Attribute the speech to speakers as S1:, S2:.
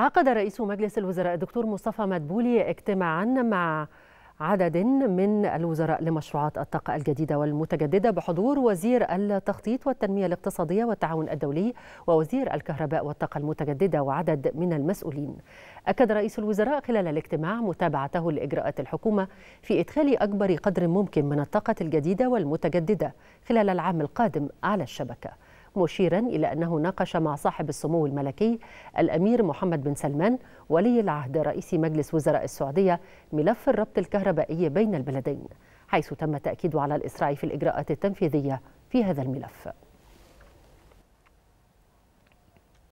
S1: عقد رئيس مجلس الوزراء الدكتور مصطفى مدبولي اجتماعا مع عدد من الوزراء لمشروعات الطاقة الجديدة والمتجددة بحضور وزير التخطيط والتنمية الاقتصادية والتعاون الدولي ووزير الكهرباء والطاقة المتجددة وعدد من المسؤولين. أكد رئيس الوزراء خلال الاجتماع متابعته لإجراءات الحكومة في إدخال أكبر قدر ممكن من الطاقة الجديدة والمتجددة خلال العام القادم على الشبكة. مشيرا إلى أنه ناقش مع صاحب السمو الملكي الأمير محمد بن سلمان ولي العهد رئيس مجلس وزراء السعودية ملف الربط الكهربائي بين البلدين حيث تم التأكيد على الإسراع في الإجراءات التنفيذية في هذا الملف